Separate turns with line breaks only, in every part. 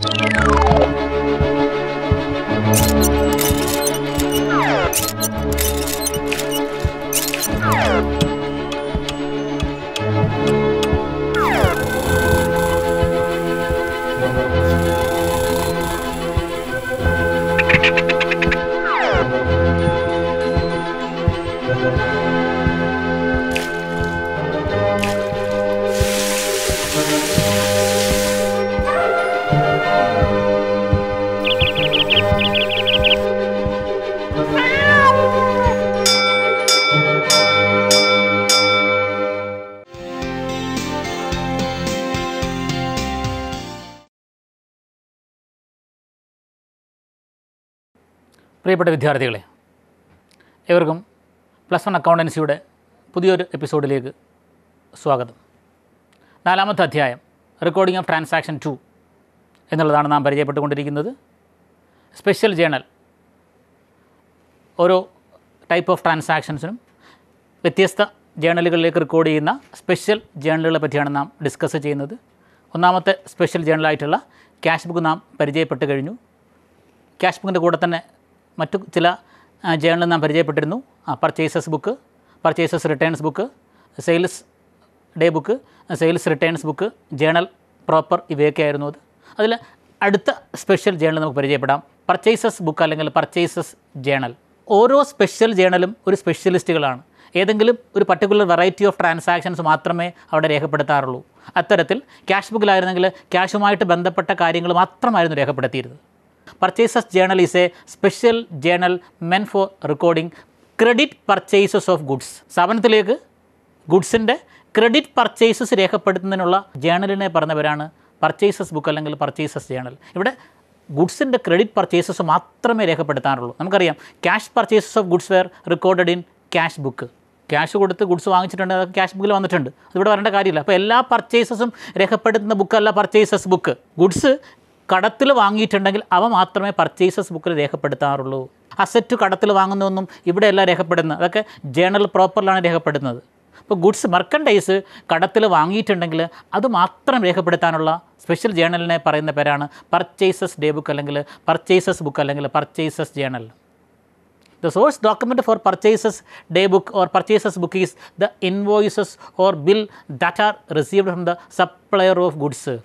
Thank you. പ്രിയപ്പെട്ട വിദ്യാർത്ഥികളെ ഏവർക്കും പ്ലസ് വൺ അക്കൗണ്ടൻസിയുടെ പുതിയൊരു എപ്പിസോഡിലേക്ക് സ്വാഗതം നാലാമത്തെ അധ്യായം റെക്കോർഡിംഗ് ഓഫ് ട്രാൻസാക്ഷൻ ടു എന്നുള്ളതാണ് നാം പരിചയപ്പെട്ടുകൊണ്ടിരിക്കുന്നത് സ്പെഷ്യൽ ജേണൽ ഓരോ ടൈപ്പ് ഓഫ് ട്രാൻസാക്ഷൻസിനും വ്യത്യസ്ത ജേണലുകളിലേക്ക് റെക്കോർഡ് ചെയ്യുന്ന സ്പെഷ്യൽ ജേണലുകളെ പറ്റിയാണ് നാം ഡിസ്കസ് ചെയ്യുന്നത് ഒന്നാമത്തെ സ്പെഷ്യൽ ജേണലായിട്ടുള്ള ക്യാഷ് ബുക്ക് നാം പരിചയപ്പെട്ട് കഴിഞ്ഞു ക്യാഷ് ബുക്കിൻ്റെ കൂടെ തന്നെ മറ്റു ചില ജേണലിൽ നാം പരിചയപ്പെട്ടിരുന്നു ആ purchases book purchases returns book sales day book sales returns book journal proper ഇവയൊക്കെ ആയിരുന്നു അത് അതിൽ അടുത്ത സ്പെഷ്യൽ ജേണൽ നമുക്ക് പരിചയപ്പെടാം പർച്ചേസസ് ബുക്ക് അല്ലെങ്കിൽ പർച്ചേസസ് ജേണൽ ഓരോ സ്പെഷ്യൽ ജേണലും ഒരു സ്പെഷ്യലിസ്റ്റുകളാണ് ഏതെങ്കിലും ഒരു പർട്ടിക്കുലർ വെറൈറ്റി ഓഫ് ട്രാൻസാക്ഷൻസ് മാത്രമേ അവിടെ രേഖപ്പെടുത്താറുള്ളൂ അത്തരത്തിൽ ക്യാഷ് ബുക്കിലായിരുന്നെങ്കിൽ ക്യാഷുമായിട്ട് ബന്ധപ്പെട്ട കാര്യങ്ങൾ മാത്രമായിരുന്നു രേഖപ്പെടുത്തിയിരുന്നത് purchases journal is a special journal meant for recording credit purchases of goods സ്ഥാപനത്തിലേക്ക് ഗുഡ്സിൻ്റെ ക്രെഡിറ്റ് പർച്ചേസസ് രേഖപ്പെടുത്തുന്നതിനുള്ള ജേണലിനെ പറഞ്ഞവരാണ് പർച്ചേസസ് ബുക്ക് അല്ലെങ്കിൽ പർച്ചേസസ് ജേണൽ ഇവിടെ ഗുഡ്സിൻ്റെ ക്രെഡിറ്റ് പർച്ചേസസ് മാത്രമേ രേഖപ്പെടുത്താറുള്ളൂ നമുക്കറിയാം cash purchases of goods were recorded in cash book cash കൊടുത്ത് ഗുഡ്സ് വാങ്ങിച്ചിട്ടുണ്ട് അതൊക്കെ ക്യാഷ് ബുക്കിൽ വന്നിട്ടുണ്ട് അതിവിടെ വരേണ്ട കാര്യമില്ല അപ്പോൾ എല്ലാ പർച്ചേസസും രേഖപ്പെടുത്തുന്ന ബുക്കല്ല പർച്ചേസസ് ബുക്ക് ഗുഡ്സ് കടത്തിൽ വാങ്ങിയിട്ടുണ്ടെങ്കിൽ അവ മാത്രമേ പർച്ചേസസ് ബുക്കിൽ രേഖപ്പെടുത്താറുള്ളൂ അസറ്റ് കടത്തിൽ വാങ്ങുന്നതൊന്നും ഇവിടെയല്ല രേഖപ്പെടുന്നത് അതൊക്കെ ജേണൽ പ്രോപ്പറിലാണ് രേഖപ്പെടുന്നത് ഇപ്പോൾ ഗുഡ്സ് മെർക്കൻഡൈസ് കടത്തിൽ വാങ്ങിയിട്ടുണ്ടെങ്കിൽ അത് മാത്രം രേഖപ്പെടുത്താനുള്ള സ്പെഷ്യൽ ജേണലിനെ പറയുന്ന പേരാണ് പർച്ചേസസ് ഡേ ബുക്ക് അല്ലെങ്കിൽ പർച്ചേസസ് ബുക്ക് അല്ലെങ്കിൽ purchases journal the source document for purchases day book or purchases book is the invoices or bill that are received from the supplier of goods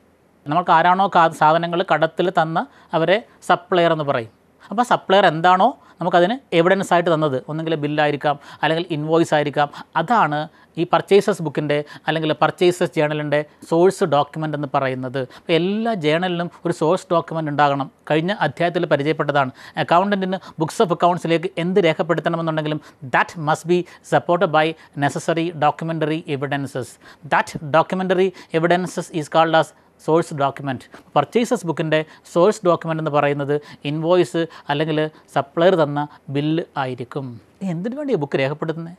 നമുക്ക് ആരാണോ സാധനങ്ങൾ കടത്തിൽ തന്ന അവരെ സപ്ലയർ എന്ന് പറയും അപ്പോൾ സപ്ലയർ എന്താണോ നമുക്കതിന് എവിഡൻസ് ആയിട്ട് തന്നത് ഒന്നെങ്കിൽ ബില്ലായിരിക്കാം അല്ലെങ്കിൽ ഇൻവോയ്സ് ആയിരിക്കാം അതാണ് ഈ പർച്ചേസസ് ബുക്കിൻ്റെ അല്ലെങ്കിൽ പർച്ചേസസ് ജേണലിൻ്റെ സോഴ്സ് ഡോക്യുമെൻ്റ് എന്ന് പറയുന്നത് അപ്പോൾ എല്ലാ ജേണലിനും ഒരു സോഴ്സ് ഡോക്യുമെൻ്റ് ഉണ്ടാകണം കഴിഞ്ഞ അധ്യായത്തിൽ പരിചയപ്പെട്ടതാണ് അക്കൗണ്ടൻറ്റിന് ബുക്സ് ഓഫ് അക്കൗണ്ട്സിലേക്ക് എന്ത് രേഖപ്പെടുത്തണമെന്നുണ്ടെങ്കിലും that must be supported by necessary documentary evidences that documentary evidences is called as source document purchases ബുക്കിൻ്റെ സോഴ്സ് ഡോക്യുമെൻ്റ് എന്ന് പറയുന്നത് ഇൻവോയ്സ് അല്ലെങ്കിൽ സപ്ലയർ തന്ന ബില്ല് ആയിരിക്കും എന്തിനു വേണ്ടിയാണ് ബുക്ക് രേഖപ്പെടുത്തുന്നത്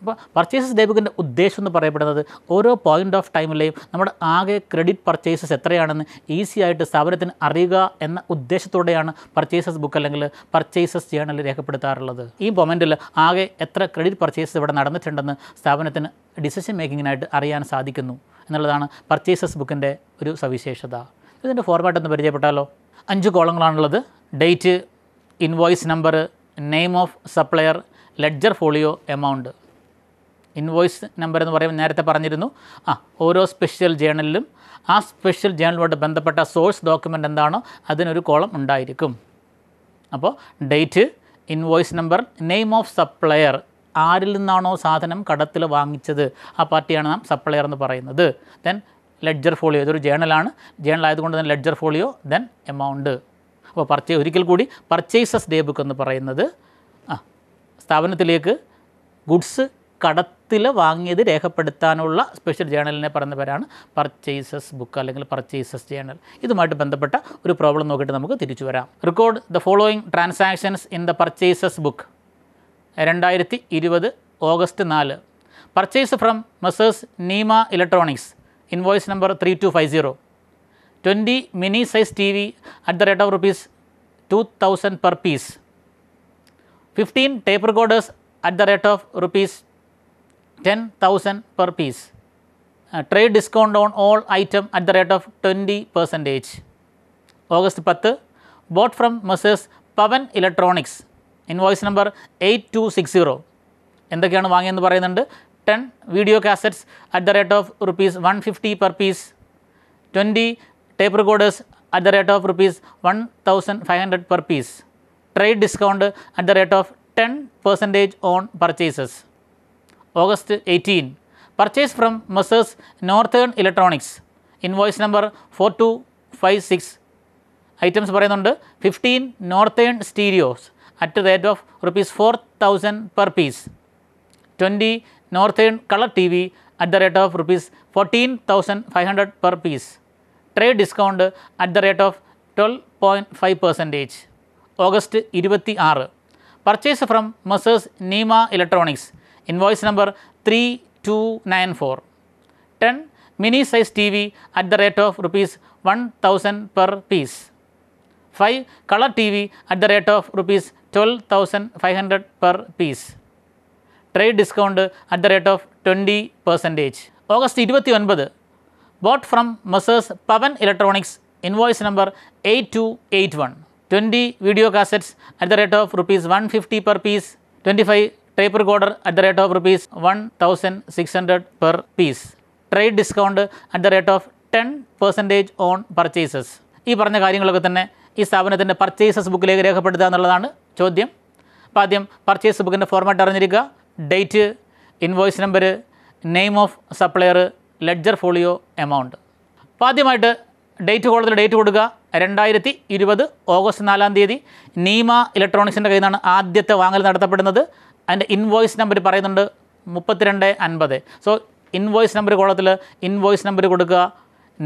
അപ്പോൾ പർച്ചേസസ് ലേബുക്കിൻ്റെ ഉദ്ദേശം എന്ന് പറയപ്പെടുന്നത് ഓരോ പോയിൻ്റ് ഓഫ് ടൈമിലെയും നമ്മുടെ ആകെ ക്രെഡിറ്റ് പർച്ചേസസ് എത്രയാണെന്ന് ഈസി ആയിട്ട് സ്ഥാപനത്തിന് അറിയുക എന്ന ഉദ്ദേശത്തോടെയാണ് പർച്ചേസസ് ബുക്ക് അല്ലെങ്കിൽ പർച്ചേസസ് ജേണൽ രേഖപ്പെടുത്താറുള്ളത് ഈ മൊമെൻറ്റിൽ ആകെ എത്ര ക്രെഡിറ്റ് പർച്ചേസസ് ഇവിടെ നടന്നിട്ടുണ്ടെന്ന് സ്ഥാപനത്തിന് ഡിസിഷൻ മേക്കിങ്ങിനായിട്ട് അറിയാൻ സാധിക്കുന്നു എന്നുള്ളതാണ് പർച്ചേസസ് ബുക്കിൻ്റെ ഒരു സവിശേഷത ഇതിൻ്റെ ഫോർമാറ്റ് ഒന്ന് പരിചയപ്പെട്ടാലോ അഞ്ച് കോളങ്ങളാണുള്ളത് date invoice number name of supplier ledger folio amount invoice number എന്ന് പറയുമ്പോൾ നേരത്തെ പറഞ്ഞിരുന്നു ആ ഓരോ സ്പെഷ്യൽ ജേണലിലും ആ സ്പെഷ്യൽ ജേണലുമായിട്ട് ബന്ധപ്പെട്ട സോഴ്സ് ഡോക്യുമെൻ്റ് എന്താണോ അതിനൊരു കോളം ഉണ്ടായിരിക്കും അപ്പോൾ date invoice number name of supplier ആരിൽ നിന്നാണോ സാധനം കടത്തിൽ വാങ്ങിച്ചത് ആ പാർട്ടിയാണ് നാം സപ്ലയർ എന്ന് പറയുന്നത് ദെൻ ലെഡ്ജർ ഫോളിയോ ഇതൊരു ജേണലാണ് ജേണൽ ആയതുകൊണ്ട് തന്നെ ലെഡ്ജർ ഫോളിയോ ദെൻ എമൗണ്ട് അപ്പോൾ പർച്ചേ ഒരിക്കൽ കൂടി പർച്ചേസസ് ഡേ ബുക്ക് എന്ന് പറയുന്നത് സ്ഥാപനത്തിലേക്ക് ഗുഡ്സ് കട പത്തിൽ വാങ്ങിയത് രേഖപ്പെടുത്താനുള്ള സ്പെഷ്യൽ ജേണലിനെ പറയുന്ന പേരാണ് പർച്ചേസസ് ബുക്ക് അല്ലെങ്കിൽ പർച്ചേസസ് ജേണൽ ഇതുമായിട്ട് ബന്ധപ്പെട്ട ഒരു പ്രോബ്ലം നോക്കിയിട്ട് നമുക്ക് തിരിച്ചു വരാം record the following transactions in the purchases book രണ്ടായിരത്തി ഇരുപത് ഓഗസ്റ്റ് നാല് purchase from Messrs Neema electronics invoice number three two five zero twenty mini size T V at the rate of rupees two thousand per piece fifteen tape recorders at the rate of rupees 10,000 per piece. Uh, trade discount on all item at the rate of 20 percentage. August 10, bought from Messrs. Pavan Electronics, invoice number eight two six zero എന്തൊക്കെയാണ് വാങ്ങിയെന്ന് പറയുന്നുണ്ട് ten video cassettes at the rate of rupees one fifty per piece twenty tape recorders at the rate of rupees one thousand five hundred per piece trade discount at the rate of ten percentage on purchases August eighteen purchase from 18. Northern Electronics invoice number four two five six items പറയുന്നുണ്ട് fifteen Northern stereos at rate of rupees four thousand per piece twenty Northern colour T V at the rate of rupees fourteen thousand five hundred per piece trade discount at the rate of twelve point five percentage August ഇരുപത്തി ആറ് purchase from Messrs Neema Electronics invoice number 3294. 10 mini size TV at the rate of rupees 1000 per piece. 5 color TV at the rate of rupees 12500 per piece. Trade discount at the rate of 20 percentage. August 29 bought from Messrs. Pavan Electronics invoice number 8281. 20 video cassettes at the rate of rupees 150 per piece, 25 tape recorder at the rate of rupees one thousand six hundred per piece trade discount at the rate of ten percentage on purchases ഈ പറഞ്ഞ കാര്യങ്ങളൊക്കെ തന്നെ ഈ സ്ഥാപനത്തിൻ്റെ purchases ബുക്കിലേക്ക് രേഖപ്പെടുത്തുക എന്നുള്ളതാണ് ചോദ്യം അപ്പോൾ ആദ്യം പർച്ചേസ് ബുക്കിൻ്റെ ഫോർമാറ്റ് അറിഞ്ഞിരിക്കുക date invoice number name of supplier ledger folio amount അപ്പോൾ ആദ്യമായിട്ട് ഡേറ്റ് കോളത്തിൽ ഡേറ്റ് കൊടുക്കുക രണ്ടായിരത്തി ഇരുപത് ഓഗസ്റ്റ് നാലാം തീയതി നീമ ഇലക്ട്രോണിക്സിൻ്റെ കയ്യിൽ നിന്നാണ് ആദ്യത്തെ വാങ്ങൽ നടത്തപ്പെടുന്നത് അതിൻ്റെ ഇൻവോയ്സ് നമ്പർ പറയുന്നുണ്ട് മുപ്പത്തിരണ്ട് അൻപത് സോ ഇൻവോയ്സ് നമ്പർ കോളത്തിൽ ഇൻവോയ്സ് നമ്പർ കൊടുക്കുക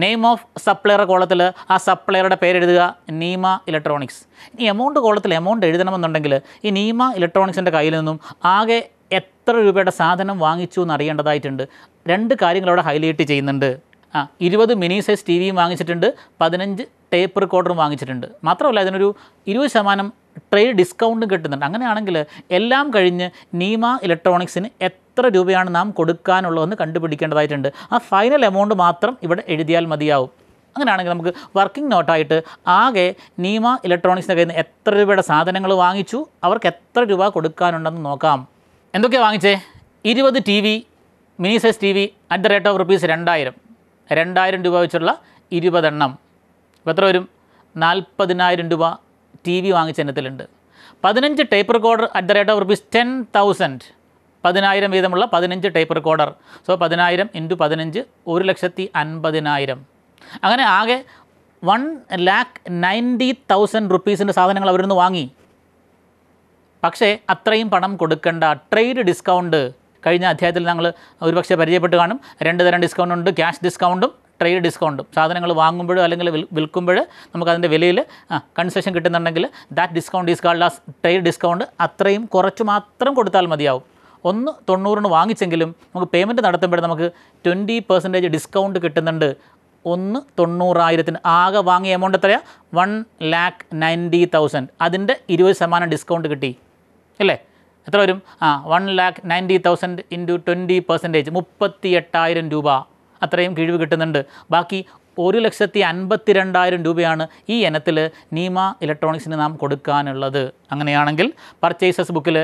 നെയിം ഓഫ് സപ്ലയറുടെ കോളത്തിൽ ആ സപ്ലയറുടെ പേരെഴുതുക നീമ ഇലക്ട്രോണിക്സ് ഈ എമൗണ്ട് കോളത്തിൽ എമൗണ്ട് എഴുതണമെന്നുണ്ടെങ്കിൽ ഈ നീമ ഇലക്ട്രോണിക്സിൻ്റെ കയ്യിൽ നിന്നും ആകെ എത്ര രൂപയുടെ സാധനം വാങ്ങിച്ചു എന്ന് അറിയേണ്ടതായിട്ടുണ്ട് രണ്ട് കാര്യങ്ങൾ അവിടെ ഹൈലൈറ്റ് ചെയ്യുന്നുണ്ട് ആ ഇരുപത് മിനി സൈസ് ടി വിയും വാങ്ങിച്ചിട്ടുണ്ട് പതിനഞ്ച് ടേപ്പ് റെക്കോർഡറും വാങ്ങിച്ചിട്ടുണ്ട് മാത്രമല്ല അതിനൊരു ഇരുപത് ശതമാനം ട്രേഡ് ഡിസ്കൗണ്ടും കിട്ടുന്നുണ്ട് അങ്ങനെയാണെങ്കിൽ എല്ലാം കഴിഞ്ഞ് നീമ ഇലക്ട്രോണിക്സിന് എത്ര രൂപയാണ് നാം കൊടുക്കാനുള്ളതെന്ന് കണ്ടുപിടിക്കേണ്ടതായിട്ടുണ്ട് ആ ഫൈനൽ എമൗണ്ട് മാത്രം ഇവിടെ എഴുതിയാൽ മതിയാവും അങ്ങനെയാണെങ്കിൽ നമുക്ക് വർക്കിംഗ് നോട്ടായിട്ട് ആകെ നീമ ഇലക്ട്രോണിക്സിൻ്റെ കയ്യിൽ നിന്ന് എത്ര രൂപയുടെ സാധനങ്ങൾ വാങ്ങിച്ചു അവർക്ക് എത്ര രൂപ കൊടുക്കാനുണ്ടെന്ന് നോക്കാം എന്തൊക്കെയാണ് വാങ്ങിച്ചേ ഇരുപത് T V mini size T V at the rate of rupees രണ്ടായിരം രണ്ടായിരം രൂപ വെച്ചുള്ള ഇരുപതെണ്ണം എത്ര വരും നാൽപ്പതിനായിരം രൂപ ടി വി വാങ്ങിച്ച ഇനത്തിലുണ്ട് പതിനഞ്ച് tape recorder at the rate of rupees ten thousand പതിനായിരം വീതമുള്ള പതിനഞ്ച് ടേപ്പ് റെക്കോർഡർ സോ പതിനായിരം ഇൻറ്റു പതിനഞ്ച് ഒരു ലക്ഷത്തി അൻപതിനായിരം അങ്ങനെ ആകെ വൺ ലാക്ക് നയൻറ്റി തൗസൻഡ് റുപ്പീസിൻ്റെ സാധനങ്ങൾ അവരിൽ നിന്ന് വാങ്ങി പക്ഷേ അത്രയും പണം കൊടുക്കേണ്ട ട്രേഡ് ഡിസ്കൗണ്ട് കഴിഞ്ഞ അധ്യായത്തിൽ ഞങ്ങൾ ഒരുപക്ഷെ പരിചയപ്പെട്ട് കാണും രണ്ട് തരം ഡിസ്കൗണ്ട് ഉണ്ട് ക്യാഷ് ഡിസ്കൗണ്ടും ട്രേഡ് ഡിസ്കൗണ്ടും സാധനങ്ങൾ വാങ്ങുമ്പോഴും അല്ലെങ്കിൽ വിൽക്കുമ്പോൾ നമുക്കതിൻ്റെ വിലയിൽ കൺസെഷൻ കിട്ടുന്നുണ്ടെങ്കിൽ that discount is called as trade discount അത്രയും കുറച്ച് മാത്രം കൊടുത്താൽ മതിയാവും ഒന്ന് തൊണ്ണൂറിന് വാങ്ങിച്ചെങ്കിലും നമുക്ക് പേയ്മെൻറ്റ് നടത്തുമ്പോൾ നമുക്ക് ട്വൻറ്റി പെർസെൻറ്റേജ് ഡിസ്കൗണ്ട് കിട്ടുന്നുണ്ട് ഒന്ന് തൊണ്ണൂറായിരത്തിന് ആകെ വാങ്ങിയ എമൗണ്ട് എത്രയാണ് വൺ ലാക്ക് നയൻറ്റി തൗസൻഡ് അതിൻ്റെ ഇരുപത് ശതമാനം ഡിസ്കൗണ്ട് കിട്ടി അല്ലേ എത്ര വരും ആ one lakh ninety thousand into twenty percentage മുപ്പത്തി എട്ടായിരം രൂപ അത്രയും കിഴിവ് കിട്ടുന്നുണ്ട് ബാക്കി ഒരു ലക്ഷത്തി അൻപത്തി രണ്ടായിരം രൂപയാണ് ഈ ഇനത്തിൽ നീമ ഇലക്ട്രോണിക്സിന് നാം കൊടുക്കാനുള്ളത് അങ്ങനെയാണെങ്കിൽ പർച്ചേസസ് ബുക്കിൽ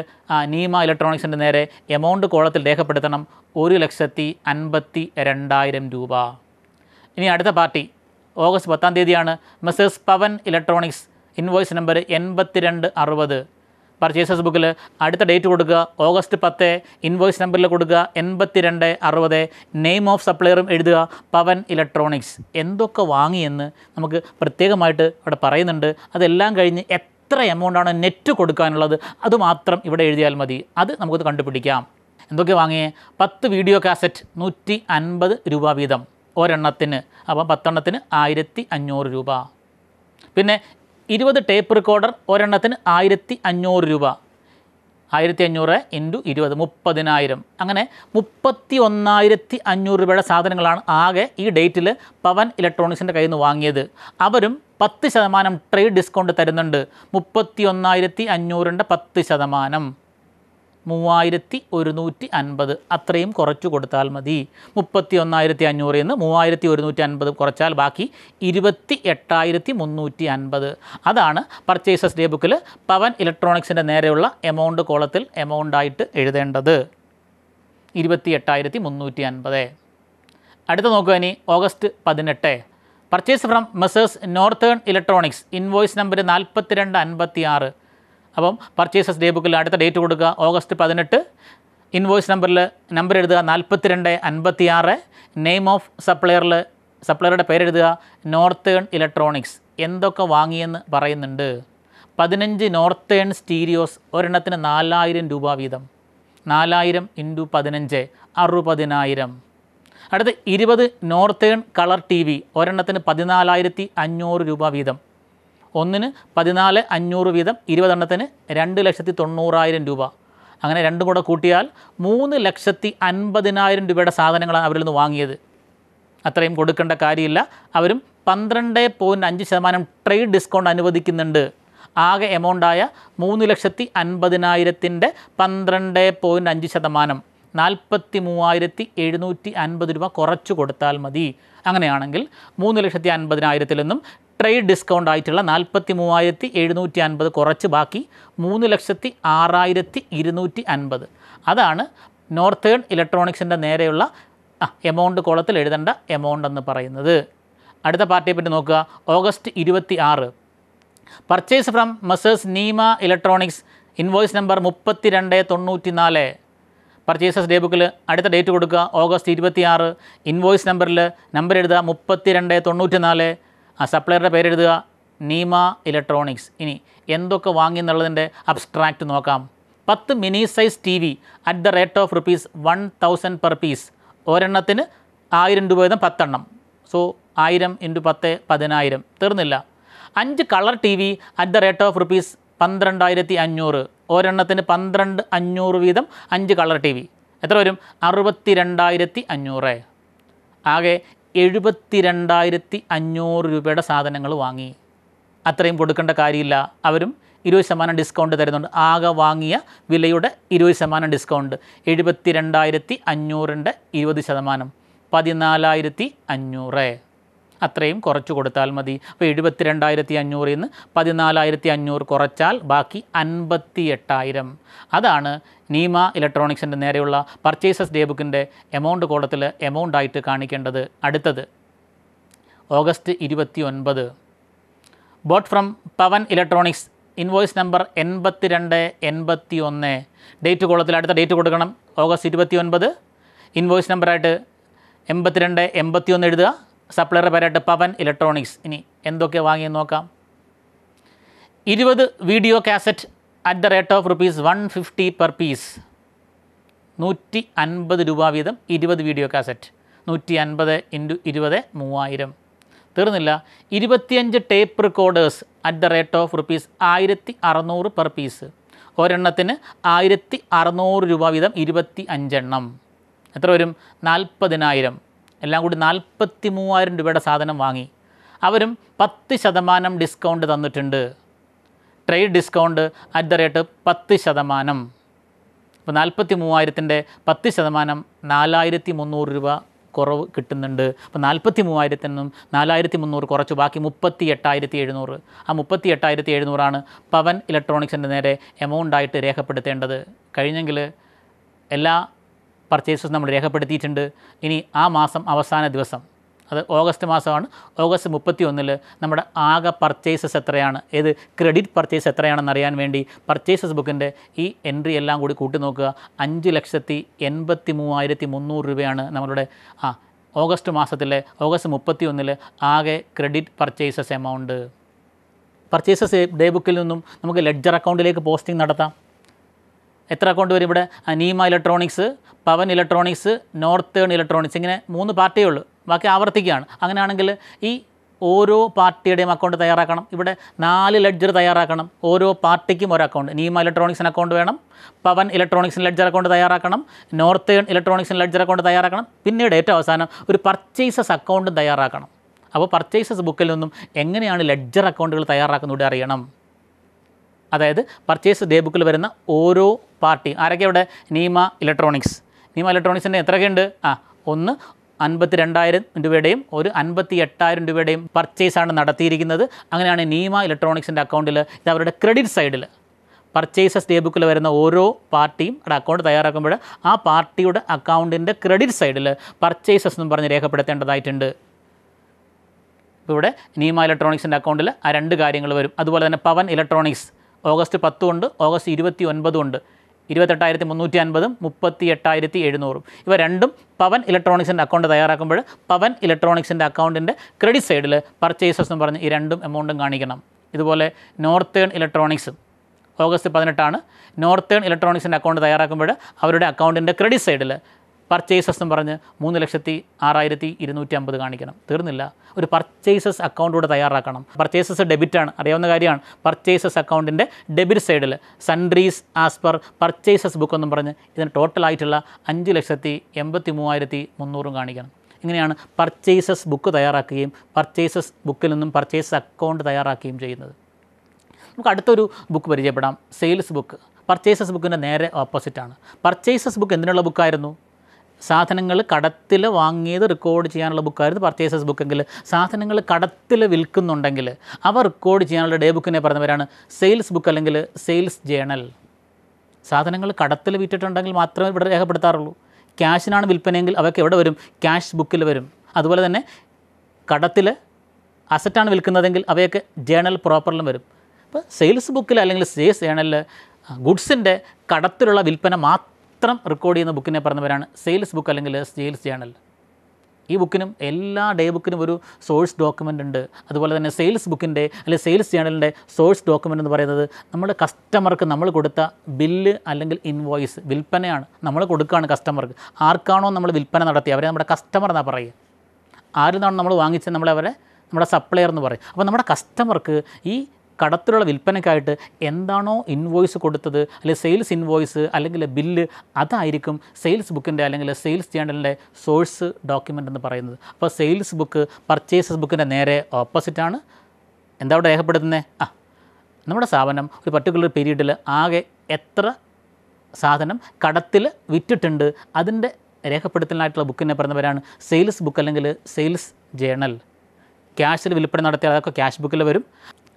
നീമ ഇലക്ട്രോണിക്സിൻ്റെ നേരെ എമൗണ്ട് കോളത്തിൽ രേഖപ്പെടുത്തണം ഒരു ലക്ഷത്തി അൻപത്തി രണ്ടായിരം രൂപ ഇനി അടുത്ത പാർട്ടി ഓഗസ്റ്റ് പത്താം തീയതിയാണ് Mrs Pavan electronics invoice number എൺപത്തിരണ്ട് അറുപത് പർച്ചേസസ് ബുക്കിൽ അടുത്ത ഡേറ്റ് കൊടുക്കുക ഓഗസ്റ്റ് പത്ത് ഇൻവോയ്സ് നമ്പറിൽ കൊടുക്കുക എൺപത്തി രണ്ട് അറുപത് നെയിം ഓഫ് സപ്ലയറും എഴുതുക പവൻ ഇലക്ട്രോണിക്സ് എന്തൊക്കെ വാങ്ങിയെന്ന് നമുക്ക് പ്രത്യേകമായിട്ട് അവിടെ പറയുന്നുണ്ട് അതെല്ലാം കഴിഞ്ഞ് എത്ര എമൗണ്ടാണ് നെറ്റ് കൊടുക്കാനുള്ളത് അതുമാത്രം ഇവിടെ എഴുതിയാൽ മതി അത് നമുക്ക് കണ്ടുപിടിക്കാം എന്തൊക്കെ വാങ്ങിയേ പത്ത് വീഡിയോ കാസറ്റ് നൂറ്റി അൻപത് രൂപ വീതം ഒരെണ്ണത്തിന് അപ്പം പത്തെണ്ണത്തിന് ആയിരത്തി അഞ്ഞൂറ് രൂപ പിന്നെ ഇരുപത് ടേപ്പ് റെക്കോർഡർ ഒരെണ്ണത്തിന് ആയിരത്തി അഞ്ഞൂറ് രൂപ ആയിരത്തി അഞ്ഞൂറ് ഇൻറ്റു ഇരുപത് മുപ്പതിനായിരം അങ്ങനെ മുപ്പത്തി ഒന്നായിരത്തി അഞ്ഞൂറ് രൂപയുടെ സാധനങ്ങളാണ് ആകെ ഈ ഡേറ്റിൽ പവൻ ഇലക്ട്രോണിക്സിൻ്റെ കയ്യിൽ നിന്ന് വാങ്ങിയത് അവരും പത്ത് ശതമാനം ട്രേഡ് ഡിസ്കൗണ്ട് തരുന്നുണ്ട് മുപ്പത്തി ഒന്നായിരത്തി അഞ്ഞൂറിൻ്റെ പത്ത് ശതമാനം മൂവായിരത്തി ഒരുന്നൂറ്റി അൻപത് അത്രയും കുറച്ചു കൊടുത്താൽ മതി മുപ്പത്തി ഒന്നായിരത്തി അഞ്ഞൂറ് എന്ന് മൂവായിരത്തി ഒരുന്നൂറ്റി അൻപത് കുറച്ചാൽ ബാക്കി ഇരുപത്തി എട്ടായിരത്തി മുന്നൂറ്റി അൻപത് അതാണ് പർച്ചേസസ് ഡേ ബുക്കിൽ പവൻ ഇലക്ട്രോണിക്സിൻ്റെ നേരെയുള്ള എമൗണ്ട് കോളത്തിൽ എമൗണ്ടായിട്ട് എഴുതേണ്ടത് ഇരുപത്തി എട്ടായിരത്തി മുന്നൂറ്റി അൻപത് അടുത്ത നോക്കുക ഇനി ഓഗസ്റ്റ് പതിനെട്ട് purchase from Messrs Northern Electronics invoice number നാൽപ്പത്തിരണ്ട് അൻപത്തി ആറ് അപ്പം പർച്ചേസസ് ഡേ ബുക്കിൽ അടുത്ത ഡേറ്റ് കൊടുക്കുക ഓഗസ്റ്റ് പതിനെട്ട് ഇൻവോയ്സ് നമ്പറിൽ നമ്പർ എഴുതുക നാൽപ്പത്തിരണ്ട് അൻപത്തി ആറ് നെയിം ഓഫ് സപ്ലയറിൽ സപ്ലയറുടെ പേരെഴുതുക നോർത്തേൺ ഇലക്ട്രോണിക്സ് എന്തൊക്കെ വാങ്ങിയെന്ന് പറയുന്നുണ്ട് പതിനഞ്ച് നോർത്തേൺ സ്റ്റീരിയോസ് ഒരെണ്ണത്തിന് നാലായിരം രൂപ വീതം നാലായിരം ഇൻറ്റു പതിനഞ്ച് അറുപതിനായിരം അടുത്ത് ഇരുപത് നോർത്തേൺ കളർ ടി വി ഒരെണ്ണത്തിന് പതിനാലായിരത്തി അഞ്ഞൂറ് രൂപ വീതം ഒന്നിന് പതിനാല് അഞ്ഞൂറ് വീതം ഇരുപതെണ്ണത്തിന് രണ്ട് ലക്ഷത്തി തൊണ്ണൂറായിരം രൂപ അങ്ങനെ രണ്ടും കൂടെ കൂട്ടിയാൽ മൂന്ന് ലക്ഷത്തി അൻപതിനായിരം രൂപയുടെ സാധനങ്ങളാണ് അവരിൽ നിന്ന് വാങ്ങിയത് അത്രയും കൊടുക്കേണ്ട കാര്യമില്ല അവരും പന്ത്രണ്ട് പോയിൻറ്റ് അഞ്ച് ശതമാനം ട്രേഡ് ഡിസ്കൗണ്ട് അനുവദിക്കുന്നുണ്ട് ആകെ എമൗണ്ടായ മൂന്ന് ലക്ഷത്തി അൻപതിനായിരത്തിൻ്റെ പന്ത്രണ്ട് പോയിൻറ്റ് അഞ്ച് ശതമാനം നാൽപ്പത്തി മൂവായിരത്തി എഴുന്നൂറ്റി അൻപത് രൂപ കുറച്ച് കൊടുത്താൽ മതി അങ്ങനെയാണെങ്കിൽ മൂന്ന് ലക്ഷത്തി അൻപതിനായിരത്തിൽ നിന്നും ട്രേഡ് ഡിസ്കൗണ്ട് ആയിട്ടുള്ള നാൽപ്പത്തി മൂവായിരത്തി എഴുന്നൂറ്റി അൻപത് കുറച്ച് ബാക്കി മൂന്ന് ലക്ഷത്തി ആറായിരത്തി ഇരുന്നൂറ്റി അൻപത് അതാണ് നോർത്തേൺ ഇലക്ട്രോണിക്സിൻ്റെ നേരെയുള്ള എമൗണ്ട് കോളത്തിൽ എഴുതേണ്ട എമൗണ്ട് എന്ന് പറയുന്നത് അടുത്ത പാർട്ടിയെ പറ്റി നോക്കുക ഓഗസ്റ്റ് ഇരുപത്തി ആറ് purchase from Messrs Neema electronics invoice number മുപ്പത്തി രണ്ട് തൊണ്ണൂറ്റി നാല് പർച്ചേസസ് ഡേ ബുക്കിൽ അടുത്ത ഡേറ്റ് കൊടുക്കുക ഓഗസ്റ്റ് ഇരുപത്തി ആറ് ഇൻവോയ്സ് നമ്പറിൽ നമ്പർ എഴുതുക മുപ്പത്തി രണ്ട് തൊണ്ണൂറ്റി നാല് ആ സപ്ലയറുടെ പേരെഴുതുക നീമ ഇലക്ട്രോണിക്സ് ഇനി എന്തൊക്കെ വാങ്ങി എന്നുള്ളതിൻ്റെ അബ്സ്ട്രാക്റ്റ് നോക്കാം പത്ത് mini size T V at the rate of rupees one thousand per piece ഒരെണ്ണത്തിന് ആയിരം രൂപ വീതം പത്തെണ്ണം സോ ആയിരം ഇൻറ്റു പത്ത് പതിനായിരം തീർന്നില്ല അഞ്ച് colour T V at the rate of rupees പന്ത്രണ്ടായിരത്തി അഞ്ഞൂറ് ഒരെണ്ണത്തിന് പന്ത്രണ്ട് അഞ്ഞൂറ് വീതം അഞ്ച് കളർ ടി വി എത്ര വരും അറുപത്തി രണ്ടായിരത്തി അഞ്ഞൂറ് ആകെ എഴുപത്തി രണ്ടായിരത്തി അഞ്ഞൂറ് രൂപയുടെ സാധനങ്ങൾ വാങ്ങി അത്രയും കൊടുക്കേണ്ട കാര്യമില്ല അവരും ഇരുപത് ശതമാനം ഡിസ്കൗണ്ട് തരുന്നുണ്ട് ആകെ വാങ്ങിയ വിലയുടെ ഇരുപത് ശതമാനം ഡിസ്കൗണ്ട് എഴുപത്തി രണ്ടായിരത്തി അഞ്ഞൂറിൻ്റെ ഇരുപത് ശതമാനം പതിനാലായിരത്തി അഞ്ഞൂറ് അത്രയും കുറച്ചു കൊടുത്താൽ മതി അപ്പോൾ എഴുപത്തിരണ്ടായിരത്തി അഞ്ഞൂറിൽ നിന്ന് പതിനാലായിരത്തി അഞ്ഞൂറ് കുറച്ചാൽ ബാക്കി അൻപത്തി എട്ടായിരം അതാണ് നീമ ഇലക്ട്രോണിക്സിൻ്റെ നേരെയുള്ള പർച്ചേസസ് ഡേ ബുക്കിൻ്റെ എമൗണ്ട് കോളത്തിൽ എമൗണ്ട് ആയിട്ട് കാണിക്കേണ്ടത് അടുത്തത് ഓഗസ്റ്റ് ഇരുപത്തി ഒൻപത് bought from Pavan electronics invoice number രണ്ട് എൺപത്തി ഒന്ന് ഡേറ്റ് കോളത്തിൽ അടുത്ത ഡേറ്റ് കൊടുക്കണം ഓഗസ്റ്റ് ഇരുപത്തി ഒൻപത് ഇൻവോയ്സ് നമ്പറായിട്ട് എൺപത്തിരണ്ട് എൺപത്തി ഒന്ന് എഴുതുക സപ്ലയർ പേരായിട്ട് പവൻ ഇലക്ട്രോണിക്സ് ഇനി എന്തൊക്കെ വാങ്ങിയെന്ന് നോക്കാം ഇരുപത് video cassette at the rate of rupees one fifty per piece നൂറ്റി അൻപത് രൂപ വീതം ഇരുപത് വീഡിയോ കാസറ്റ് നൂറ്റി അൻപത് ഇൻറ്റു ഇരുപത് മൂവായിരം തീർന്നില്ല ഇരുപത്തിയഞ്ച് tape recorders at the rate of rupees ആയിരത്തി അറുന്നൂറ് പെർ പീസ് ഒരെണ്ണത്തിന് ആയിരത്തി അറുന്നൂറ് രൂപ വീതം ഇരുപത്തി അഞ്ചെണ്ണം എത്ര വരും നാൽപ്പതിനായിരം എല്ലാം കൂടി നാൽപ്പത്തി മൂവായിരം രൂപയുടെ സാധനം വാങ്ങി അവരും പത്ത് ശതമാനം ഡിസ്കൗണ്ട് തന്നിട്ടുണ്ട് trade discount at the rate പത്ത് ശതമാനം അപ്പോൾ നാൽപ്പത്തി മൂവായിരത്തിൻ്റെ പത്ത് ശതമാനം നാലായിരത്തി മുന്നൂറ് രൂപ കുറവ് കിട്ടുന്നുണ്ട് അപ്പോൾ നാൽപ്പത്തി മൂവായിരത്തിൽ നിന്നും നാലായിരത്തി മുന്നൂറ് കുറച്ച് ബാക്കി മുപ്പത്തി എട്ടായിരത്തി എഴുന്നൂറ് ആ മുപ്പത്തി എട്ടായിരത്തി എഴുന്നൂറാണ് പവൻ ഇലക്ട്രോണിക്സിൻ്റെ നേരെ എമൗണ്ടായിട്ട് രേഖപ്പെടുത്തേണ്ടത് കഴിഞ്ഞെങ്കിൽ എല്ലാ പർച്ചേസസ് നമ്മൾ രേഖപ്പെടുത്തിയിട്ടുണ്ട് ഇനി ആ മാസം അവസാന ദിവസം അത് ഓഗസ്റ്റ് മാസമാണ് ഓഗസ്റ്റ് മുപ്പത്തി ഒന്നിൽ നമ്മുടെ ആകെ പർച്ചേസസ് എത്രയാണ് ഏത് ക്രെഡിറ്റ് പർച്ചേസ് എത്രയാണെന്ന് അറിയാൻ വേണ്ടി പർച്ചേസസ് ബുക്കിൻ്റെ ഈ എൻട്രി എല്ലാം കൂടി കൂട്ടി നോക്കുക അഞ്ച് ലക്ഷത്തി എൺപത്തി മൂവായിരത്തി മുന്നൂറ് രൂപയാണ് നമ്മളുടെ ആ ഓഗസ്റ്റ് മാസത്തിലെ ഓഗസ്റ്റ് മുപ്പത്തി ഒന്നിൽ ആകെ credit purchases amount purchases day ബുക്കിൽ നിന്നും നമുക്ക് ലെഡ്ജർ അക്കൗണ്ടിലേക്ക് പോസ്റ്റിംഗ് നടത്താം എത്ര അക്കൗണ്ട് വരും ഇവിടെ അനീമ electronics Pavan electronics northern electronics ഇങ്ങനെ മൂന്ന് പാർട്ടിയേ ഉള്ളൂ ബാക്കി ആവർത്തിക്കുകയാണ് അങ്ങനെയാണെങ്കിൽ ഈ ഓരോ പാർട്ടിയുടെയും അക്കൗണ്ട് തയ്യാറാക്കണം ഇവിടെ നാല് ലെഡ്ജർ തയ്യാറാക്കണം ഓരോ പാർട്ടിക്കും ഒരു അക്കൗണ്ട് നീമ ഇലക്ട്രോണിക്സിന് അക്കൗണ്ട് വേണം പവൻ ഇലക്ട്രോണിക്സിന് ലെഡ്ജർ അക്കൗണ്ട് തയ്യാറാക്കണം നോർത്തേൺ ഇലക്ട്രോണിക്സിന് ലെഡ്ജർ അക്കൗണ്ട് തയ്യാറാക്കണം പിന്നീട് ഏറ്റവും അവസാനം ഒരു പർച്ചേസസ് അക്കൗണ്ടും തയ്യാറാക്കണം അപ്പോൾ പർച്ചേസസ് ബുക്കിൽ നിന്നും എങ്ങനെയാണ് ലെഡ്ജർ അക്കൗണ്ടുകൾ തയ്യാറാക്കുന്നത് അറിയണം അതായത് പർച്ചേസ് ഡേ ബുക്കിൽ വരുന്ന ഓരോ പാർട്ടി ആരൊക്കെ ഇവിടെ നീമ ഇലക്ട്രോണിക്സ് നീമ ഇലക്ട്രോണിക്സിൻ്റെ എത്രയൊക്കെയുണ്ട് ആ ഒന്ന് അൻപത്തി രണ്ടായിരം രൂപയുടെയും ഒരു അൻപത്തി എട്ടായിരം രൂപയുടെയും പർച്ചേസാണ് നടത്തിയിരിക്കുന്നത് അങ്ങനെയാണ് നീമ ഇലക്ട്രോണിക്സിൻ്റെ അക്കൗണ്ടിൽ ഇത് അവരുടെ ക്രെഡിറ്റ് സൈഡിൽ പർച്ചേസസ് ഡേ ബുക്കിൽ വരുന്ന ഓരോ പാർട്ടിയും അവിടെ അക്കൗണ്ട് തയ്യാറാക്കുമ്പോൾ ആ പാർട്ടിയുടെ അക്കൗണ്ടിൻ്റെ ക്രെഡിറ്റ് സൈഡിൽ പർച്ചേസസ് എന്ന് പറഞ്ഞ് രേഖപ്പെടുത്തേണ്ടതായിട്ടുണ്ട് ഇവിടെ നീമ ഇലക്ട്രോണിക്സിൻ്റെ അക്കൗണ്ടിൽ ആ രണ്ട് കാര്യങ്ങൾ വരും അതുപോലെ തന്നെ പവൻ ഇലക്ട്രോണിക്സ് ഓഗസ്റ്റ് പത്തുമുണ്ട് ഓഗസ്റ്റ് ഇരുപത്തി ഒൻപതുമുണ്ട് ഇരുപത്തെട്ടായിരത്തി മുന്നൂറ്റി അൻപതും മുപ്പത്തി എട്ടായിരത്തി എഴുന്നൂറും ഇവ രണ്ടും പവൻ ഇലക്ട്രോണിക്സിൻ്റെ അക്കൗണ്ട് തയ്യാറാക്കുമ്പോൾ പവൻ ഇലക്ട്രോണിക്സിൻ്റെ അക്കൗണ്ടിൻ്റെ ക്രെഡിറ്റ് സൈഡിൽ പർച്ചേസസ് എന്ന് പറഞ്ഞ് ഈ രണ്ടും എമൗണ്ടും കാണിക്കണം ഇതുപോലെ നോർത്തേൺ ഇലക്ട്രോണിക്സ് ഓഗസ്റ്റ് പതിനെട്ടാണ് നോർത്തേൺ ഇലക്ട്രോണിക്സിൻ്റെ അക്കൗണ്ട് തയ്യാറാക്കുമ്പോൾ അവരുടെ അക്കൗണ്ടിൻ്റെ ക്രെഡിറ്റ് സൈഡിൽ പർച്ചേസസ് എന്ന് പറഞ്ഞ് മൂന്ന് ലക്ഷത്തി ആറായിരത്തി ഇരുന്നൂറ്റി അമ്പത് കാണിക്കണം തീർന്നില്ല ഒരു പർച്ചേസസ് അക്കൗണ്ട് കൂടെ തയ്യാറാക്കണം പർച്ചേസസ് ഡെബിറ്റാണ് അറിയാവുന്ന കാര്യമാണ് പർച്ചേസസ് അക്കൗണ്ടിൻ്റെ ഡെബിറ്റ് സൈഡിൽ sundries as per purchases book എന്നും പറഞ്ഞ് ഇതിന് ടോട്ടലായിട്ടുള്ള അഞ്ച് ലക്ഷത്തി എൺപത്തി മൂവായിരത്തി മുന്നൂറും കാണിക്കണം ഇങ്ങനെയാണ് പർച്ചേസസ് ബുക്ക് തയ്യാറാക്കുകയും പർച്ചേസസ് ബുക്കിൽ നിന്നും പർച്ചേസ് അക്കൗണ്ട് തയ്യാറാക്കുകയും ചെയ്യുന്നത് നമുക്ക് അടുത്തൊരു ബുക്ക് പരിചയപ്പെടാം സെയിൽസ് ബുക്ക് പർച്ചേസസ് ബുക്കിൻ്റെ നേരെ ഓപ്പോസിറ്റാണ് പർച്ചേസസ് ബുക്ക് എന്തിനുള്ള ബുക്കായിരുന്നു സാധനങ്ങൾ കടത്തിൽ വാങ്ങിയത് റെക്കോർഡ് ചെയ്യാനുള്ള ബുക്കായിരുന്നു പർച്ചേസസ് ബുക്കെങ്കിൽ സാധനങ്ങൾ കടത്തിൽ വിൽക്കുന്നുണ്ടെങ്കിൽ അവ റെക്കോർഡ് ചെയ്യാനുള്ള ഡേ ബുക്കിനെ പറഞ്ഞവരാണ് സെയിൽസ് ബുക്ക് അല്ലെങ്കിൽ സെയിൽസ് ജേണൽ സാധനങ്ങൾ കടത്തിൽ വിറ്റിട്ടുണ്ടെങ്കിൽ മാത്രമേ ഇവിടെ രേഖപ്പെടുത്താറുള്ളൂ ക്യാഷിനാണ് വിൽപ്പനയെങ്കിൽ അവയ്ക്ക് എവിടെ വരും ക്യാഷ് ബുക്കിൽ വരും അതുപോലെ തന്നെ കടത്തിൽ അസറ്റാണ് വിൽക്കുന്നതെങ്കിൽ അവയൊക്കെ ജേണൽ പ്രോപ്പറിലും വരും അപ്പോൾ സെയിൽസ് ബുക്കിൽ അല്ലെങ്കിൽ സെയിൽസ് ജേണലിൽ ഗുഡ്സിൻ്റെ കടത്തിലുള്ള വിൽപ്പന മാത്രം ചിത്രം റെക്കോർഡ് ചെയ്യുന്ന ബുക്കിനെ പറഞ്ഞവരാണ് സെയിൽസ് ബുക്ക് അല്ലെങ്കിൽ സെയിൽസ് ജേണൽ ഈ ബുക്കിനും എല്ലാ ഡേ ബുക്കിനും ഒരു സോഴ്സ് ഡോക്യുമെൻ്റ് ഉണ്ട് അതുപോലെ തന്നെ സെയിൽസ് ബുക്കിൻ്റെ അല്ലെങ്കിൽ സെയിൽസ് ചാനലിൻ്റെ സോഴ്സ് ഡോക്യുമെൻ്റ് എന്ന് പറയുന്നത് നമ്മൾ കസ്റ്റമർക്ക് നമ്മൾ കൊടുത്ത ബില്ല് അല്ലെങ്കിൽ ഇൻവോയ്സ് വിൽപ്പനയാണ് നമ്മൾ കൊടുക്കുകയാണ് കസ്റ്റമർക്ക് ആർക്കാണോ നമ്മൾ വിൽപ്പന നടത്തി അവരെ നമ്മുടെ കസ്റ്റമർ എന്നാണ് പറയുക ആരിൽ നിന്നാണ് നമ്മൾ വാങ്ങിച്ചത് അവരെ നമ്മുടെ സപ്ലയർ എന്ന് പറയും അപ്പോൾ നമ്മുടെ കസ്റ്റമർക്ക് ഈ കടത്തിലുള്ള വിൽപ്പനയ്ക്കായിട്ട് എന്താണോ ഇൻവോയ്സ് കൊടുത്തത് അല്ലെങ്കിൽ സെയിൽസ് ഇൻവോയ്സ് അല്ലെങ്കിൽ ബില്ല് അതായിരിക്കും സെയിൽസ് ബുക്കിൻ്റെ അല്ലെങ്കിൽ സെയിൽസ് ജേണലിൻ്റെ സോഴ്സ് ഡോക്യുമെൻ്റ് എന്ന് പറയുന്നത് അപ്പോൾ സെയിൽസ് ബുക്ക് പർച്ചേസസ് ബുക്കിൻ്റെ നേരെ ഓപ്പോസിറ്റാണ് എന്താ അവിടെ രേഖപ്പെടുത്തുന്നത് ആ നമ്മുടെ സ്ഥാപനം ഒരു പർട്ടിക്കുലർ പീരീഡിൽ ആകെ എത്ര സാധനം കടത്തിൽ വിറ്റിട്ടുണ്ട് അതിൻ്റെ രേഖപ്പെടുത്തലിനായിട്ടുള്ള ബുക്കിനെ പറയുന്നവരാണ് സെയിൽസ് ബുക്ക് അല്ലെങ്കിൽ സെയിൽസ് ജേണൽ ക്യാഷിൽ വിൽപ്പന നടത്തിയാൽ അതൊക്കെ ക്യാഷ് ബുക്കിൽ വരും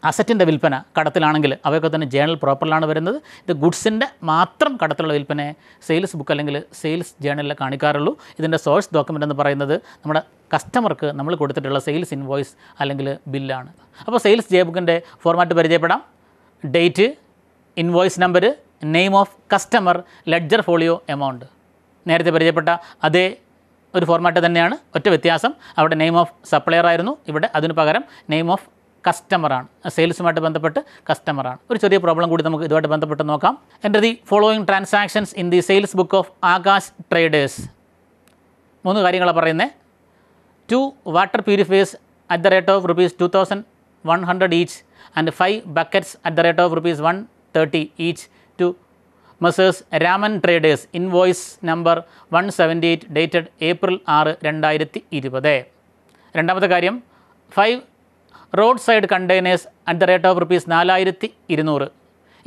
അസറ്റിൻ്റെ വിൽപ്പന കടത്തിലാണെങ്കിൽ അവയൊക്കെ തന്നെ ജേണൽ പ്രോപ്പറിലാണ് വരുന്നത് ഇത് ഗുഡ്സിൻ്റെ മാത്രം കടത്തിലുള്ള വിൽപ്പന സെയിൽസ് ബുക്ക് അല്ലെങ്കിൽ സെയിൽസ് ജേണലിൽ കാണിക്കാറുള്ളൂ ഇതിൻ്റെ സോഴ്സ് ഡോക്യുമെൻ്റ് എന്ന് പറയുന്നത് നമ്മുടെ കസ്റ്റമർക്ക് നമ്മൾ കൊടുത്തിട്ടുള്ള സെയിൽസ് ഇൻവോയ്സ് അല്ലെങ്കിൽ ബില്ലാണ് അപ്പോൾ സെയിൽസ് ജേ ബുക്കിൻ്റെ ഫോർമാറ്റ് പരിചയപ്പെടാം date invoice number name of customer ledger folio amount നേരത്തെ പരിചയപ്പെട്ട അതേ ഒരു ഫോർമാറ്റ് തന്നെയാണ് ഒറ്റ വ്യത്യാസം അവിടെ നെയിം ഓഫ് സപ്ലയർ ആയിരുന്നു ഇവിടെ അതിനു പകരം നെയിം ഓഫ് കസ്റ്റമറാണ് സെയിൽസുമായിട്ട് ബന്ധപ്പെട്ട് കസ്റ്റമറാണ് ഒരു ചെറിയ പ്രോബ്ലം കൂടി നമുക്ക് ഇതുമായിട്ട് ബന്ധപ്പെട്ട് നോക്കാം എൻ്റെ the following transactions in the sales book of Akash traders മൂന്ന് കാര്യങ്ങളാണ് പറയുന്നത് two water purifiers at the rate of rupees two thousand one hundred each and five buckets at the rate of rupees one thirty each to Messrs Raman traders invoice number one seventy eight dated April ആറ് രണ്ടായിരത്തി ഇരുപത് രണ്ടാമത്തെ കാര്യം five road side containers at the rate of rupees നാലായിരത്തി ഇരുന്നൂറ്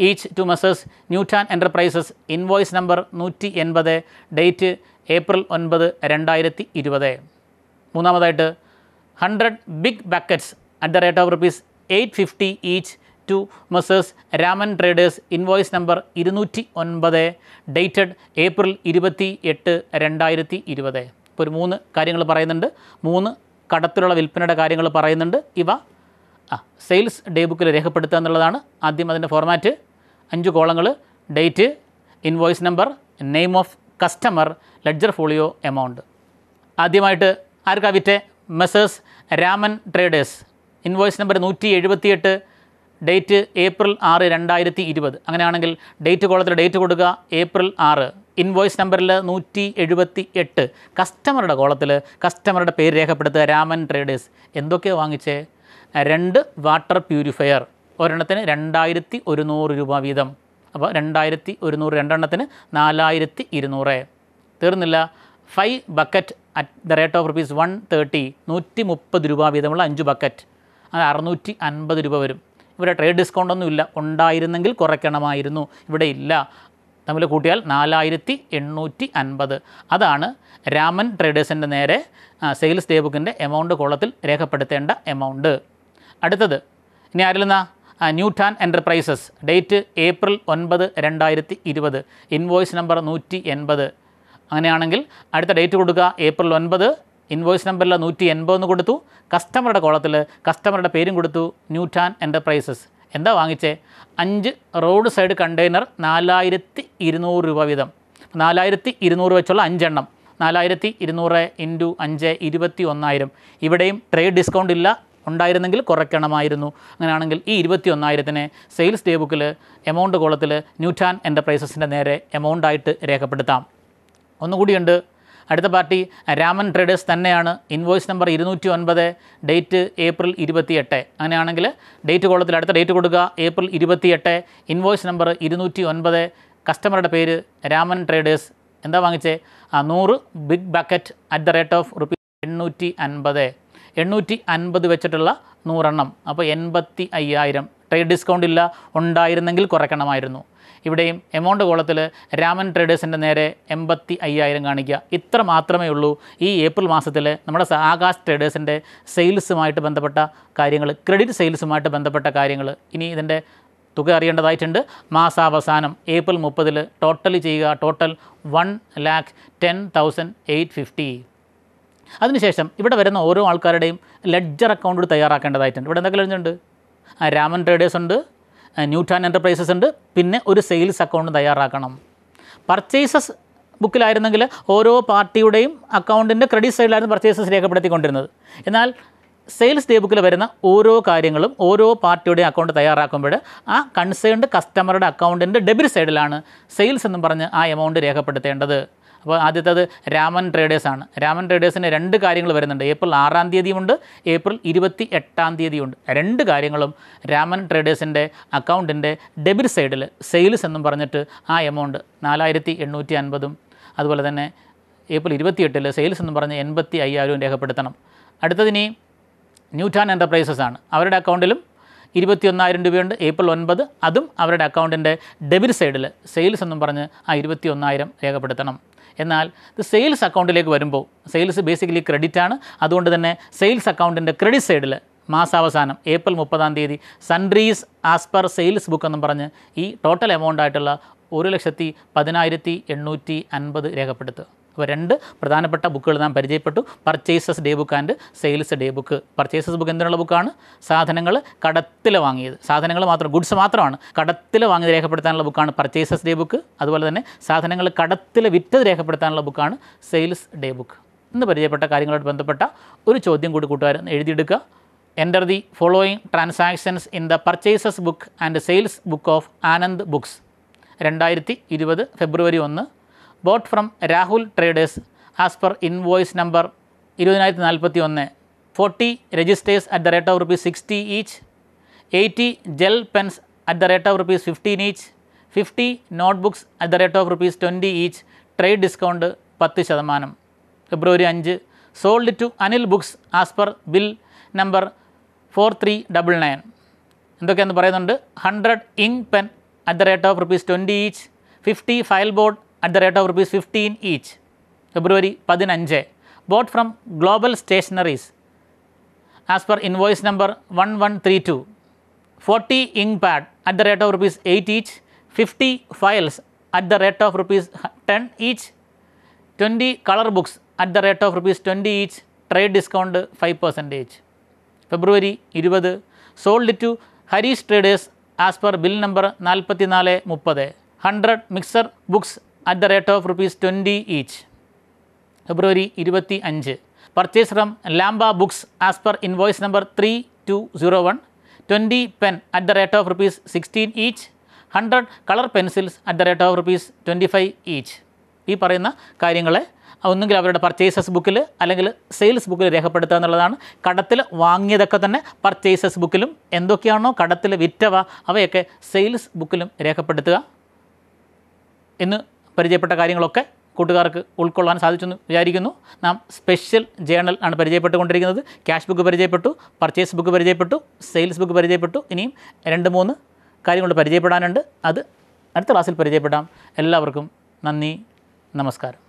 each to മെസേഴ്സ് Nutan enterprises invoice number നൂറ്റി എൺപത് date April ഒൻപത് രണ്ടായിരത്തി ഇരുപത് മൂന്നാമതായിട്ട് hundred big buckets at the rate of rupees eight fifty each to Messrs Raman traders invoice number ഇരുന്നൂറ്റി ഒൻപത് ഡേറ്റഡ് ഏപ്രിൽ ഇരുപത്തി എട്ട് രണ്ടായിരത്തി ഇരുപത് ഇപ്പോൾ ഒരു മൂന്ന് കാര്യങ്ങൾ പറയുന്നുണ്ട് മൂന്ന് കടത്തിലുള്ള വിൽപ്പനയുടെ കാര്യങ്ങൾ പറയുന്നുണ്ട് ഇവ ആ സെയിൽസ് ഡേ ബുക്കിൽ രേഖപ്പെടുത്തുക എന്നുള്ളതാണ് ആദ്യം അതിൻ്റെ ഫോർമാറ്റ് അഞ്ച് കോളങ്ങൾ date invoice number name of customer ledger folio amount ആദ്യമായിട്ട് ആർക്കാ വിറ്റ് Messrs Raman traders invoice number നൂറ്റി എഴുപത്തിയെട്ട് ഡേറ്റ് ഏപ്രിൽ ആറ് രണ്ടായിരത്തി ഇരുപത് അങ്ങനെയാണെങ്കിൽ ഡേറ്റ് കോളത്തിൽ ഡേറ്റ് കൊടുക്കുക ഏപ്രിൽ ആറ് ഇൻവോയ്സ് നമ്പറിൽ നൂറ്റി എഴുപത്തി എട്ട് കസ്റ്റമറുടെ കോളത്തിൽ കസ്റ്റമറുടെ പേര് രേഖപ്പെടുത്തുക രാമൻ ട്രേഡേഴ്സ് എന്തൊക്കെയാണ് വാങ്ങിച്ചേ രണ്ട് വാട്ടർ പ്യൂരിഫയർ ഒരെണ്ണത്തിന് രണ്ടായിരത്തി ഒരുന്നൂറ് രൂപ വീതം അപ്പോൾ രണ്ടായിരത്തി ഒരുന്നൂറ് രണ്ടെണ്ണത്തിന് നാലായിരത്തി ഇരുന്നൂറ് തീർന്നില്ല five bucket at the rate of rupees one thirty നൂറ്റി മുപ്പത് രൂപ വീതമുള്ള അഞ്ച് ബക്കറ്റ് അത് അറുന്നൂറ്റി അൻപത് രൂപ വരും ഇവിടെ ട്രേഡ് ഡിസ്കൗണ്ട് ഒന്നുമില്ല ഉണ്ടായിരുന്നെങ്കിൽ കുറയ്ക്കണമായിരുന്നു ഇവിടെ ഇല്ല തമ്മിൽ കൂട്ടിയാൽ നാലായിരത്തി എണ്ണൂറ്റി അൻപത് അതാണ് രാമൻ ട്രേഡേഴ്സിൻ്റെ നേരെ സെയിൽസ് ഡേ ബുക്കിൻ്റെ എമൗണ്ട് കോളത്തിൽ രേഖപ്പെടുത്തേണ്ട എമൗണ്ട് അടുത്തത് ഇനി ആരിലെന്നാ ന്യൂട്ടാൻ എൻ്റർപ്രൈസസ് ഡേറ്റ് ഏപ്രിൽ ഒൻപത് രണ്ടായിരത്തി ഇരുപത് ഇൻവോയ്സ് നമ്പർ നൂറ്റി എൺപത് അങ്ങനെയാണെങ്കിൽ അടുത്ത ഡേറ്റ് കൊടുക്കുക ഏപ്രിൽ ഒൻപത് ഇൻവോയ്സ് നമ്പറിൽ നൂറ്റി എൺപതെന്ന് കൊടുത്തു കസ്റ്റമറുടെ കോളത്തിൽ കസ്റ്റമറുടെ പേരും കൊടുത്തു ന്യൂട്ടാൻ എൻ്റർപ്രൈസസ് എന്താ വാങ്ങിച്ചേ അഞ്ച് റോഡ് സൈഡ് കണ്ടെയ്നർ നാലായിരത്തി ഇരുന്നൂറ് രൂപ വീതം നാലായിരത്തി ഇരുന്നൂറ് വെച്ചുള്ള അഞ്ചെണ്ണം നാലായിരത്തി ഇരുന്നൂറ് ഇൻറ്റു അഞ്ച് ഇരുപത്തി ഒന്നായിരം ഇവിടെയും ട്രേഡ് ഡിസ്കൗണ്ട് ഇല്ല ഉണ്ടായിരുന്നെങ്കിൽ കുറയ്ക്കണമായിരുന്നു അങ്ങനെയാണെങ്കിൽ ഈ ഇരുപത്തി ഒന്നായിരത്തിനെ സെയിൽസ് ഡേ ബുക്കിൽ എമൗണ്ട് കോളത്തിൽ ന്യൂറ്റാൻ എൻ്റർപ്രൈസസിൻ്റെ നേരെ എമൗണ്ടായിട്ട് രേഖപ്പെടുത്താം ഒന്നുകൂടിയുണ്ട് അടുത്ത പാർട്ടി രാമൻ ട്രേഡേഴ്സ് തന്നെയാണ് ഇൻവോയ്സ് നമ്പർ ഇരുന്നൂറ്റി ഒൻപത് ഡേറ്റ് ഏപ്രിൽ ഇരുപത്തിയെട്ട് അങ്ങനെയാണെങ്കിൽ ഡേറ്റ് കോളത്തിൽ അടുത്ത ഡേറ്റ് കൊടുക്കുക ഏപ്രിൽ ഇരുപത്തിയെട്ട് ഇൻവോയ്സ് നമ്പർ ഇരുന്നൂറ്റി ഒൻപത് കസ്റ്റമറുടെ പേര് രാമൻ ട്രേഡേഴ്സ് എന്താ വാങ്ങിച്ചേ നൂറ് big bucket at the rate of rupees എണ്ണൂറ്റി അൻപത് എണ്ണൂറ്റി അൻപത് വെച്ചിട്ടുള്ള നൂറെണ്ണം അപ്പോൾ എൺപത്തി അയ്യായിരം ട്രേഡ് ഡിസ്കൗണ്ട് ഇല്ല ഉണ്ടായിരുന്നെങ്കിൽ കുറയ്ക്കണമായിരുന്നു ഇവിടെയും എമൗണ്ട് കോളത്തിൽ രാമൻ ട്രേഡേഴ്സിൻ്റെ നേരെ എൺപത്തി അയ്യായിരം കാണിക്കുക ഇത്ര മാത്രമേ ഉള്ളൂ ഈ ഏപ്രിൽ മാസത്തിൽ നമ്മുടെ ആകാശ് ട്രേഡേഴ്സിൻ്റെ സെയിൽസുമായിട്ട് ബന്ധപ്പെട്ട കാര്യങ്ങൾ ക്രെഡിറ്റ് സെയിൽസുമായിട്ട് ബന്ധപ്പെട്ട കാര്യങ്ങൾ ഇനി ഇതിൻ്റെ തുക അറിയേണ്ടതായിട്ടുണ്ട് മാസാവസാനം ഏപ്രിൽ മുപ്പതിൽ ടോട്ടൽ ചെയ്യുക total one lakh ten thousand eight fifty അതിനുശേഷം ഇവിടെ വരുന്ന ഓരോ ആൾക്കാരുടെയും ലെഡ്ജർ അക്കൗണ്ട് തയ്യാറാക്കേണ്ടതായിട്ടുണ്ട് ഇവിടെ എന്തൊക്കെ ലെഡ്ജുണ്ട് രാമൻ ട്രേഡേഴ്സ് ഉണ്ട് ന്യൂട്ടാൻ എൻ്റർപ്രൈസസ് ഉണ്ട് പിന്നെ ഒരു സെയിൽസ് അക്കൗണ്ട് തയ്യാറാക്കണം പർച്ചേസസ് ബുക്കിലായിരുന്നെങ്കിൽ ഓരോ പാർട്ടിയുടെയും അക്കൗണ്ടിൻ്റെ ക്രെഡിറ്റ് സൈഡിലായിരുന്നു പർച്ചേസസ് രേഖപ്പെടുത്തിക്കൊണ്ടിരുന്നത് എന്നാൽ സെയിൽസ് ഡേ ബുക്കിൽ വരുന്ന ഓരോ കാര്യങ്ങളും ഓരോ പാർട്ടിയുടെയും അക്കൗണ്ട് തയ്യാറാക്കുമ്പോൾ ആ കൺസേൺഡ് കസ്റ്റമറുടെ അക്കൗണ്ടിൻ്റെ ഡെബിറ്റ് സൈഡിലാണ് സെയിൽസ് എന്നും പറഞ്ഞ് ആ എമൗണ്ട് രേഖപ്പെടുത്തേണ്ടത് അപ്പോൾ ആദ്യത്തേത് രാമൻ ട്രേഡേഴ്സാണ് രാമൻ ട്രേഡേഴ്സിന് രണ്ട് കാര്യങ്ങൾ വരുന്നുണ്ട് ഏപ്രിൽ ആറാം തീയതിയുമുണ്ട് ഏപ്രിൽ ഇരുപത്തി എട്ടാം തീയതിയുണ്ട് രണ്ട് കാര്യങ്ങളും രാമൻ ട്രേഡേഴ്സിൻ്റെ അക്കൗണ്ടിൻ്റെ ഡെബിറ്റ് സൈഡിൽ സെയിൽസ് എന്നും പറഞ്ഞിട്ട് ആ എമൗണ്ട് നാലായിരത്തി എണ്ണൂറ്റി അൻപതും അതുപോലെ തന്നെ ഏപ്രിൽ ഇരുപത്തിയെട്ടിൽ സെയിൽസ് എന്നും പറഞ്ഞ് എൺപത്തി അയ്യായിരവും രേഖപ്പെടുത്തണം അടുത്തതിനി ന്യൂട്ടാൻ എൻ്റർപ്രൈസസ് ആണ് അവരുടെ അക്കൗണ്ടിലും ഒന്നായിരം രൂപയുണ്ട് ഏപ്രിൽ ഒൻപത് അതും അവരുടെ അക്കൗണ്ടിൻ്റെ ഡെബിറ്റ് സൈഡിൽ സെയിൽസ് എന്നും പറഞ്ഞ് ആ ഒന്നായിരം രേഖപ്പെടുത്തണം എന്നാൽ ഇത് സെയിൽസ് അക്കൗണ്ടിലേക്ക് വരുമ്പോൾ സെയിൽസ് ബേസിക്കലി ക്രെഡിറ്റ് ആണ് അതുകൊണ്ട് തന്നെ സെയിൽസ് അക്കൗണ്ടിൻ്റെ ക്രെഡിറ്റ് സൈഡിൽ മാസാവസാനം ഏപ്രിൽ മുപ്പതാം തീയതി sundries as per sales book എന്നും പറഞ്ഞ് ഈ ടോട്ടൽ എമൗണ്ട് ആയിട്ടുള്ള ഒരു ലക്ഷത്തി പതിനായിരത്തി എണ്ണൂറ്റി അൻപത് രേഖപ്പെടുത്തുക അപ്പോൾ രണ്ട് പ്രധാനപ്പെട്ട ബുക്കുകൾ നാം പരിചയപ്പെട്ടു purchases day book and sales day book purchases book എന്തിനുള്ള ബുക്കാണ് സാധനങ്ങൾ കടത്തിൽ വാങ്ങിയത് സാധനങ്ങൾ മാത്രം ഗുഡ്സ് മാത്രമാണ് കടത്തിൽ വാങ്ങിയത് രേഖപ്പെടുത്താനുള്ള ബുക്കാണ് പർച്ചേസസ് ഡേ ബുക്ക് അതുപോലെ തന്നെ സാധനങ്ങൾ കടത്തിൽ വിറ്റത് രേഖപ്പെടുത്താനുള്ള ബുക്കാണ് സെയിൽസ് ഡേ ബുക്ക് ഇന്ന് പരിചയപ്പെട്ട കാര്യങ്ങളോട് ബന്ധപ്പെട്ട ഒരു ചോദ്യം കൂടി കൂട്ടുകാരൻ എഴുതിയെടുക്കുക enter the following transactions in the purchases book and sales book of Anand books രണ്ടായിരത്തി ഇരുപത് ഫെബ്രുവരി ഒന്ന് bought from Rahul traders as per invoice number ഇരുപതിനായിരത്തി നാൽപ്പത്തി ഒന്ന് forty registers at the rate of rupees sixty each eighty gel pens at the rate of rupees fifteen each fifty note books at the rate of rupees twenty each trade discount പത്ത് ശതമാനം February അഞ്ച് sold to Anil books as per bill number four three double nine എന്തൊക്കെയെന്ന് പറയുന്നുണ്ട് hundred ink pen at the rate of rupees twenty each fifty file board at the rate of rupees 15 each, February 15, bought from Global Stationaries as per invoice number 1132, 40 ink pad at the rate of rupees 8 each, 50 files at the rate of rupees 10 each, 20 color books at the rate of rupees 20 each, trade discount 5 percentage. February ഇരുപത് sold to Harish traders as per bill number നാൽപ്പത്തിനാല് മുപ്പത് hundred mixer books at the rate of rupees twenty each February ഇരുപത്തി അഞ്ച് purchase from Lamba books as per invoice number three two zero one twenty pen at the rate of rupees sixteen each hundred colour pencils at the rate of rupees twenty five each ഈ പറയുന്ന കാര്യങ്ങളെ ഒന്നുകിൽ അവരുടെ purchases ബുക്കിൽ അല്ലെങ്കിൽ sales ബുക്കിൽ രേഖപ്പെടുത്തുക എന്നുള്ളതാണ് കടത്തിൽ വാങ്ങിയതൊക്കെ തന്നെ പർച്ചേസസ് ബുക്കിലും എന്തൊക്കെയാണോ കടത്തിൽ വിറ്റവ അവയൊക്കെ സെയിൽസ് ബുക്കിലും രേഖപ്പെടുത്തുക എന്ന് പരിചയപ്പെട്ട കാര്യങ്ങളൊക്കെ കൂട്ടുകാർക്ക് ഉൾക്കൊള്ളാൻ സാധിച്ചെന്ന് വിചാരിക്കുന്നു നാം സ്പെഷ്യൽ ജേണൽ ആണ് പരിചയപ്പെട്ടുകൊണ്ടിരിക്കുന്നത് ക്യാഷ് ബുക്ക് പരിചയപ്പെട്ടു പർച്ചേസ് ബുക്ക് പരിചയപ്പെട്ടു സെയിൽസ് ബുക്ക് പരിചയപ്പെട്ടു ഇനിയും രണ്ട് മൂന്ന് കാര്യങ്ങൾ പരിചയപ്പെടാനുണ്ട് അത് അടുത്ത ക്ലാസ്സിൽ പരിചയപ്പെടാം എല്ലാവർക്കും നന്ദി നമസ്കാരം